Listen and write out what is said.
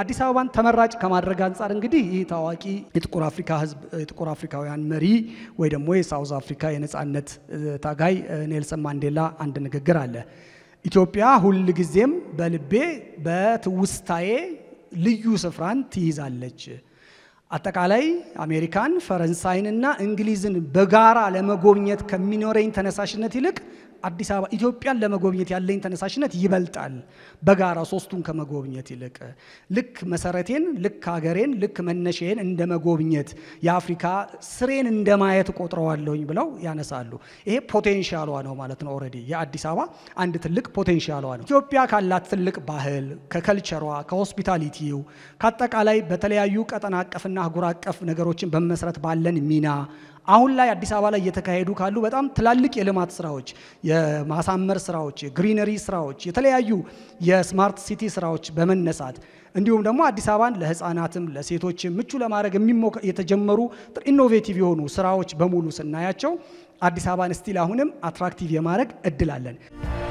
አዲስ አበባን ተመራጭ ከማድረግ አንጻር እንግዲህ ይህ ታዋቂ የጥቁር አፍሪካ ህዝብ የጥቁር አፍሪካውያን መሪ ወይ ደግሞ የሳውዝ አፍሪካ የነጻነት ታጋይ ኔልሰን ማንዴላ አንድ ንግግር አለ። ኢትዮጵያ ሁል ጊዜም በልቤ በትውስታዬ ልዩ ስፍራን ትይዛለች። አጠቃላይ አሜሪካን ፈረንሳይንና እንግሊዝን በጋራ ለመጎብኘት ከሚኖረኝ ተነሳሽነት ይልቅ አዲስ አበባ ኢትዮጵያን ለመጎብኘት ያለኝ ተነሳሽነት ይበልጣል፣ በጋራ ሶስቱን ከመጎብኘት ይልቅ። ልክ መሰረቴን፣ ልክ ሀገሬን፣ ልክ መነሼን እንደ መጎብኘት የአፍሪካ ስሬን እንደ ማየት ቆጥረዋለሁኝ ብለው ያነሳሉ። ይሄ ፖቴንሻሏ ነው ማለት ነው። ኦልሬዲ የአዲስ አበባ አንድ ትልቅ ፖቴንሻሏ ነው። ኢትዮጵያ ካላት ትልቅ ባህል፣ ከከልቸሯ፣ ከሆስፒታሊቲው፣ ከአጠቃላይ በተለያዩ ቀጠና አቀፍና አህጉር አቀፍ ነገሮችን በመስረት ባለን ሚና አሁን ላይ አዲስ አበባ ላይ እየተካሄዱ ካሉ በጣም ትላልቅ የልማት ስራዎች፣ የማሳመር ስራዎች፣ የግሪነሪ ስራዎች፣ የተለያዩ የስማርት ሲቲ ስራዎች በመነሳት እንዲሁም ደግሞ አዲስ አበባን ለህፃናትም ለሴቶችም ምቹ ለማድረግ የተጀመሩ ኢኖቬቲቭ የሆኑ ስራዎች በሙሉ ስናያቸው አዲስ አበባን ስቲል አሁንም አትራክቲቭ የማድረግ እድል አለን።